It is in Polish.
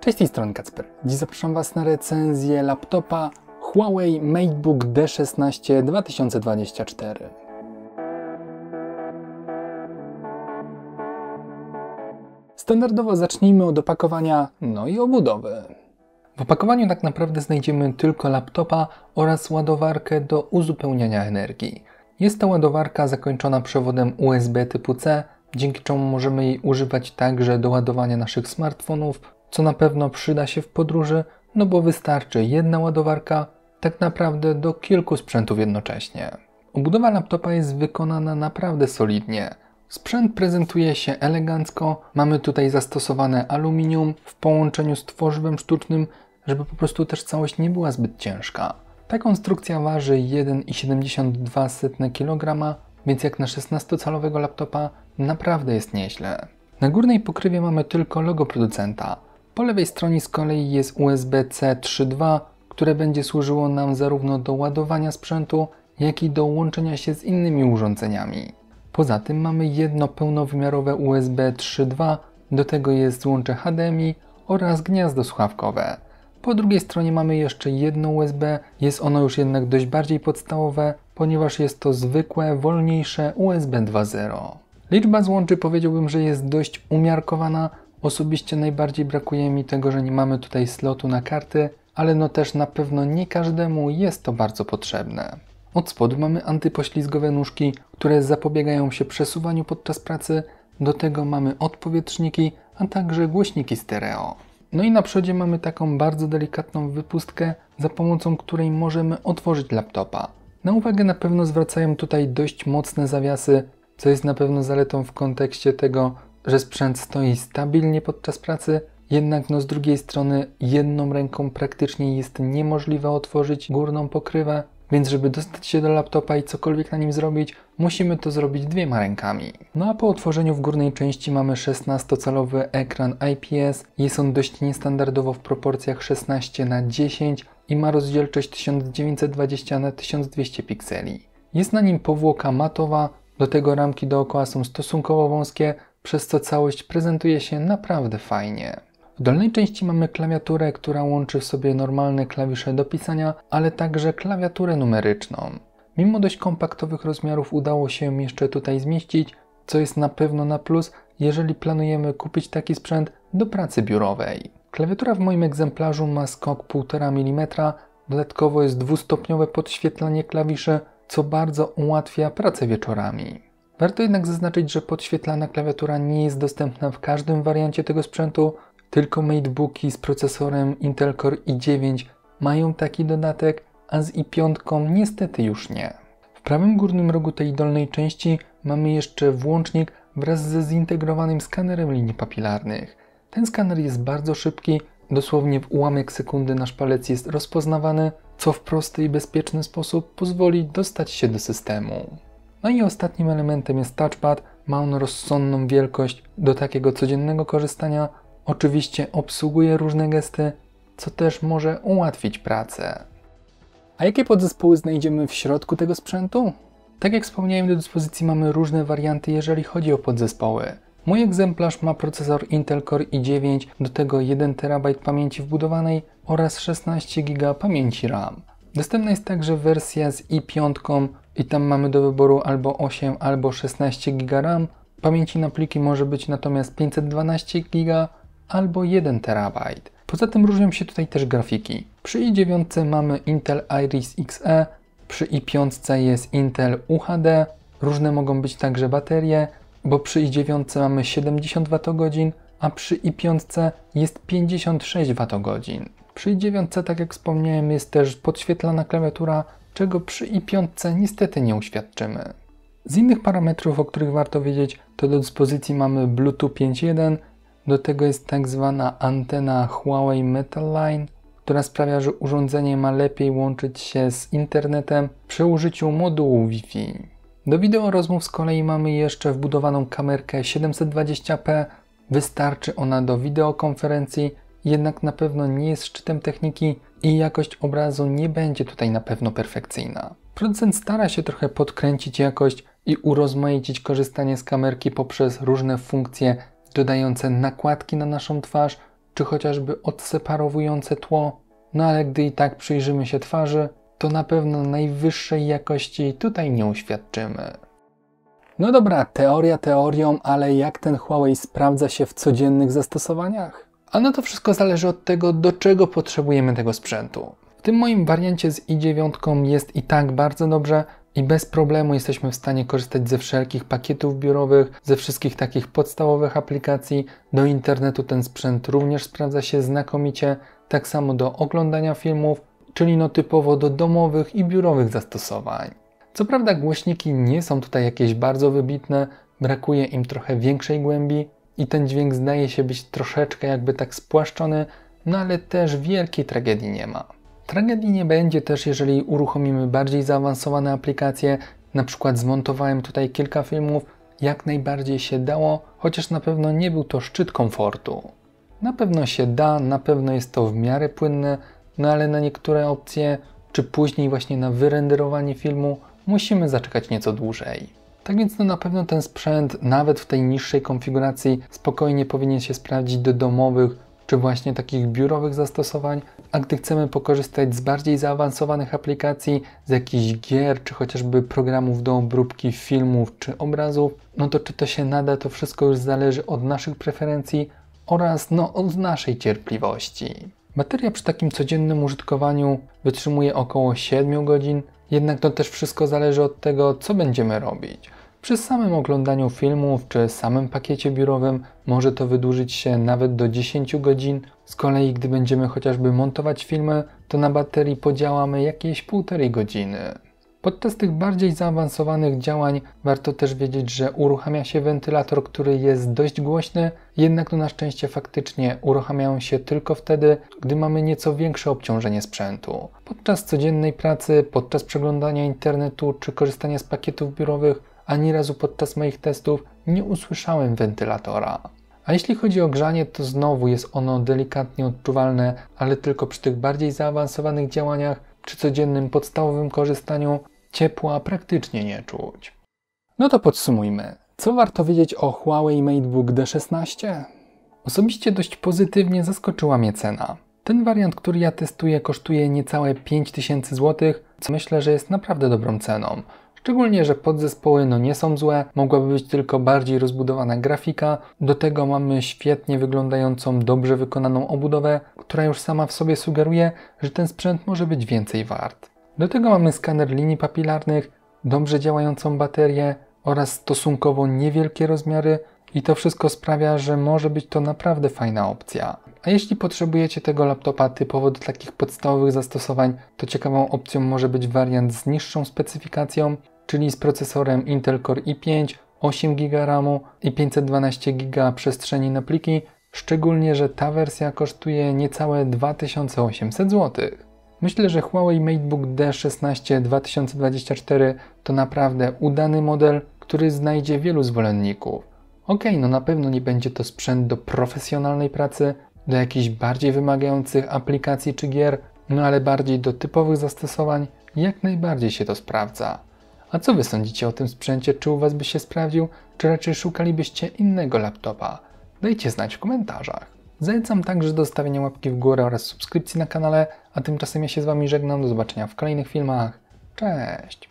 Cześć, z tej strony Kacper. Dziś zapraszam Was na recenzję laptopa Huawei MateBook D16 2024. Standardowo zacznijmy od opakowania, no i obudowy. W opakowaniu tak naprawdę znajdziemy tylko laptopa oraz ładowarkę do uzupełniania energii. Jest to ładowarka zakończona przewodem USB typu C, dzięki czemu możemy jej używać także do ładowania naszych smartfonów co na pewno przyda się w podróży, no bo wystarczy jedna ładowarka tak naprawdę do kilku sprzętów jednocześnie. Obudowa laptopa jest wykonana naprawdę solidnie. Sprzęt prezentuje się elegancko, mamy tutaj zastosowane aluminium w połączeniu z tworzywem sztucznym, żeby po prostu też całość nie była zbyt ciężka. Ta konstrukcja waży 1,72 kg, więc jak na 16-calowego laptopa naprawdę jest nieźle. Na górnej pokrywie mamy tylko logo producenta – po lewej stronie z kolei jest USB-C 3.2, które będzie służyło nam zarówno do ładowania sprzętu, jak i do łączenia się z innymi urządzeniami. Poza tym mamy jedno pełnowymiarowe USB 3.2, do tego jest złącze HDMI oraz gniazdo słuchawkowe. Po drugiej stronie mamy jeszcze jedno USB, jest ono już jednak dość bardziej podstawowe, ponieważ jest to zwykłe, wolniejsze USB 2.0. Liczba złączy powiedziałbym, że jest dość umiarkowana, Osobiście najbardziej brakuje mi tego, że nie mamy tutaj slotu na karty, ale no też na pewno nie każdemu jest to bardzo potrzebne. Od spodu mamy antypoślizgowe nóżki, które zapobiegają się przesuwaniu podczas pracy, do tego mamy odpowietrzniki, a także głośniki stereo. No i na przodzie mamy taką bardzo delikatną wypustkę, za pomocą której możemy otworzyć laptopa. Na uwagę na pewno zwracają tutaj dość mocne zawiasy, co jest na pewno zaletą w kontekście tego, że sprzęt stoi stabilnie podczas pracy, jednak no z drugiej strony jedną ręką praktycznie jest niemożliwe otworzyć górną pokrywę, więc żeby dostać się do laptopa i cokolwiek na nim zrobić, musimy to zrobić dwiema rękami. No a po otworzeniu w górnej części mamy 16-calowy ekran IPS. Jest on dość niestandardowo w proporcjach 16 na 10 i ma rozdzielczość 1920 na 1200 pikseli. Jest na nim powłoka matowa, do tego ramki dookoła są stosunkowo wąskie, przez co całość prezentuje się naprawdę fajnie. W dolnej części mamy klawiaturę, która łączy w sobie normalne klawisze do pisania, ale także klawiaturę numeryczną. Mimo dość kompaktowych rozmiarów udało się jeszcze tutaj zmieścić, co jest na pewno na plus, jeżeli planujemy kupić taki sprzęt do pracy biurowej. Klawiatura w moim egzemplarzu ma skok 1,5 mm, dodatkowo jest dwustopniowe podświetlanie klawiszy, co bardzo ułatwia pracę wieczorami. Warto jednak zaznaczyć, że podświetlana klawiatura nie jest dostępna w każdym wariancie tego sprzętu, tylko matebooki z procesorem Intel Core i9 mają taki dodatek, a z i5 niestety już nie. W prawym górnym rogu tej dolnej części mamy jeszcze włącznik wraz ze zintegrowanym skanerem linii papilarnych. Ten skaner jest bardzo szybki, dosłownie w ułamek sekundy nasz palec jest rozpoznawany, co w prosty i bezpieczny sposób pozwoli dostać się do systemu. No i ostatnim elementem jest touchpad. Ma on rozsądną wielkość do takiego codziennego korzystania. Oczywiście obsługuje różne gesty, co też może ułatwić pracę. A jakie podzespoły znajdziemy w środku tego sprzętu? Tak jak wspomniałem, do dyspozycji mamy różne warianty, jeżeli chodzi o podzespoły. Mój egzemplarz ma procesor Intel Core i9, do tego 1 TB pamięci wbudowanej oraz 16 GB pamięci RAM. Dostępna jest także wersja z i5, i tam mamy do wyboru albo 8, albo 16 GB RAM. Pamięci na pliki może być natomiast 512 GB albo 1 TB. Poza tym różnią się tutaj też grafiki. Przy i9 mamy Intel Iris Xe, przy i5 jest Intel UHD, różne mogą być także baterie, bo przy i9 mamy 70 Wh, a przy i5 jest 56 Wh. Przy i9, tak jak wspomniałem, jest też podświetlana klawiatura, czego przy i piątce niestety nie uświadczymy. Z innych parametrów, o których warto wiedzieć, to do dyspozycji mamy Bluetooth 5.1, do tego jest tak zwana antena Huawei Metal Line, która sprawia, że urządzenie ma lepiej łączyć się z internetem przy użyciu modułu Wi-Fi. Do wideo rozmów z kolei mamy jeszcze wbudowaną kamerkę 720p. Wystarczy ona do wideokonferencji, jednak na pewno nie jest szczytem techniki, i jakość obrazu nie będzie tutaj na pewno perfekcyjna. Producent stara się trochę podkręcić jakość i urozmaicić korzystanie z kamerki poprzez różne funkcje dodające nakładki na naszą twarz, czy chociażby odseparowujące tło, no ale gdy i tak przyjrzymy się twarzy, to na pewno najwyższej jakości tutaj nie uświadczymy. No dobra, teoria teorią, ale jak ten Huawei sprawdza się w codziennych zastosowaniach? A no to wszystko zależy od tego, do czego potrzebujemy tego sprzętu. W tym moim wariancie z i9 jest i tak bardzo dobrze, i bez problemu jesteśmy w stanie korzystać ze wszelkich pakietów biurowych, ze wszystkich takich podstawowych aplikacji. Do internetu ten sprzęt również sprawdza się znakomicie, tak samo do oglądania filmów, czyli no typowo do domowych i biurowych zastosowań. Co prawda głośniki nie są tutaj jakieś bardzo wybitne, brakuje im trochę większej głębi, i ten dźwięk zdaje się być troszeczkę jakby tak spłaszczony, no ale też wielkiej tragedii nie ma. Tragedii nie będzie też, jeżeli uruchomimy bardziej zaawansowane aplikacje, na przykład zmontowałem tutaj kilka filmów, jak najbardziej się dało, chociaż na pewno nie był to szczyt komfortu. Na pewno się da, na pewno jest to w miarę płynne, no ale na niektóre opcje, czy później właśnie na wyrenderowanie filmu, musimy zaczekać nieco dłużej. Tak więc no na pewno ten sprzęt, nawet w tej niższej konfiguracji, spokojnie powinien się sprawdzić do domowych czy właśnie takich biurowych zastosowań, a gdy chcemy pokorzystać z bardziej zaawansowanych aplikacji, z jakichś gier, czy chociażby programów do obróbki filmów czy obrazów, no to czy to się nada, to wszystko już zależy od naszych preferencji oraz no, od naszej cierpliwości. Bateria przy takim codziennym użytkowaniu wytrzymuje około 7 godzin, jednak to też wszystko zależy od tego, co będziemy robić. Przy samym oglądaniu filmów czy samym pakiecie biurowym może to wydłużyć się nawet do 10 godzin. Z kolei, gdy będziemy chociażby montować filmy, to na baterii podziałamy jakieś półtorej godziny. Podczas tych bardziej zaawansowanych działań warto też wiedzieć, że uruchamia się wentylator, który jest dość głośny, jednak to no, na szczęście faktycznie uruchamiają się tylko wtedy, gdy mamy nieco większe obciążenie sprzętu. Podczas codziennej pracy, podczas przeglądania internetu czy korzystania z pakietów biurowych ani razu podczas moich testów nie usłyszałem wentylatora. A jeśli chodzi o grzanie, to znowu jest ono delikatnie odczuwalne, ale tylko przy tych bardziej zaawansowanych działaniach czy codziennym podstawowym korzystaniu ciepła praktycznie nie czuć. No to podsumujmy. Co warto wiedzieć o Huawei MateBook D16? Osobiście dość pozytywnie zaskoczyła mnie cena. Ten wariant, który ja testuję, kosztuje niecałe 5000 zł, co myślę, że jest naprawdę dobrą ceną. Szczególnie, że podzespoły no nie są złe, mogłaby być tylko bardziej rozbudowana grafika. Do tego mamy świetnie wyglądającą, dobrze wykonaną obudowę, która już sama w sobie sugeruje, że ten sprzęt może być więcej wart. Do tego mamy skaner linii papilarnych, dobrze działającą baterię oraz stosunkowo niewielkie rozmiary i to wszystko sprawia, że może być to naprawdę fajna opcja. A jeśli potrzebujecie tego laptopa typowo do takich podstawowych zastosowań, to ciekawą opcją może być wariant z niższą specyfikacją, czyli z procesorem Intel Core i5, 8 GB RAMu i 512 GB przestrzeni na pliki, szczególnie, że ta wersja kosztuje niecałe 2800 zł. Myślę, że Huawei MateBook D16 2024 to naprawdę udany model, który znajdzie wielu zwolenników. Ok, no na pewno nie będzie to sprzęt do profesjonalnej pracy, do jakichś bardziej wymagających aplikacji czy gier, no ale bardziej do typowych zastosowań, jak najbardziej się to sprawdza. A co Wy sądzicie o tym sprzęcie? Czy u Was by się sprawdził, czy raczej szukalibyście innego laptopa? Dajcie znać w komentarzach. Zalecam także do stawienia łapki w górę oraz subskrypcji na kanale, a tymczasem ja się z Wami żegnam, do zobaczenia w kolejnych filmach. Cześć!